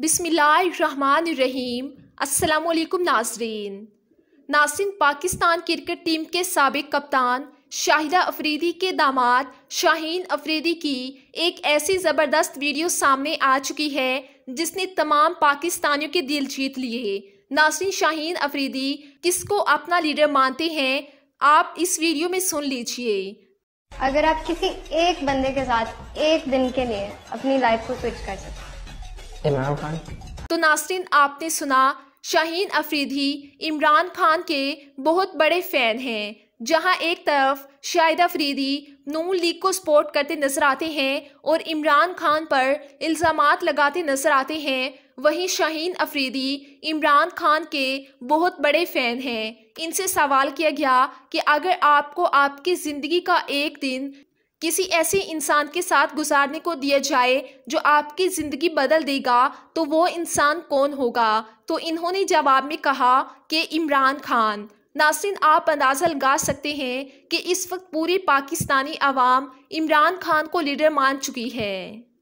बिसमीम असलकुम नाजरीन नासिन पाकिस्तान क्रिकेट टीम के सबक कप्तान शाहिदा अफरीदी के दामाद शाहीन अफरीदी की एक ऐसी ज़बरदस्त वीडियो सामने आ चुकी है जिसने तमाम पाकिस्तानियों के दिल जीत लिए नासिन शाहीन अफरीदी किसको अपना लीडर मानते हैं आप इस वीडियो में सुन लीजिए अगर आप किसी एक बंदे के साथ एक दिन के लिए अपनी लाइफ को स्विच कर सकते इमरान खान तो नासरीन आपने सुना शाहीन अफरीदी इमरान खान के बहुत बड़े फ़ैन हैं जहां एक तरफ शाहिद अफरीदी नून लीग को सपोर्ट करते नजर आते हैं और इमरान खान पर इल्ज़ाम लगाते नजर आते हैं वहीं शाहीन अफरीदी इमरान खान के बहुत बड़े फ़ैन हैं इनसे सवाल किया गया कि अगर आपको आपकी ज़िंदगी का एक दिन किसी ऐसे इंसान के साथ गुजारने को दिया जाए जो आपकी ज़िंदगी बदल देगा तो वो इंसान कौन होगा तो इन्होंने जवाब में कहा कि इमरान खान नासिन आप अंदाज़ा लगा सकते हैं कि इस वक्त पूरी पाकिस्तानी आवाम इमरान खान को लीडर मान चुकी है